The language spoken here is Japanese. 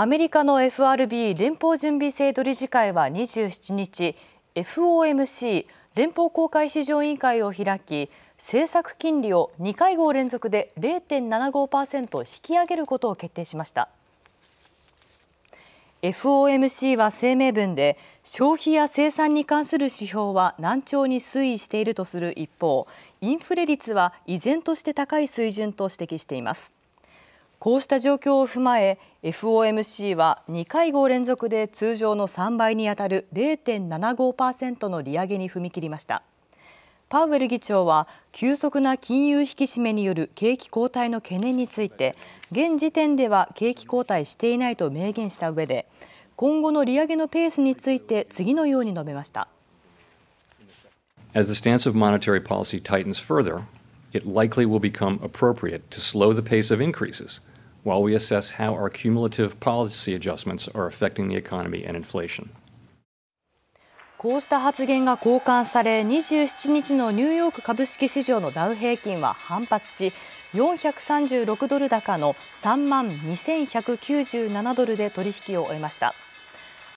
アメリカの FRB 連邦準備制度理事会は27日 FOMC 連邦公開市場委員会を開き政策金利を2会合連続で0.75%引き上げることを決定しました FOMC は声明文で消費や生産に関する指標は軟調に推移しているとする一方インフレ率は依然として高い水準と指摘していますこうした状況を踏まえ FOMC は2会合連続で通常の3倍にあたる0.75%の利上げに踏み切りましたパウエル議長は急速な金融引き締めによる景気後退の懸念について現時点では景気後退していないと明言した上で今後の利上げのペースについて次のように述べました As the stance of monetary policy tightens further, it likely will become appropriate to slow the pace of increases while we assess how our cumulative policy adjustments are affecting the economy and inflation. こうした発言が交換され27日のニューヨーク株式市場のダウ平均は反発し436ドル高の3万2197ドルで取引を終えました。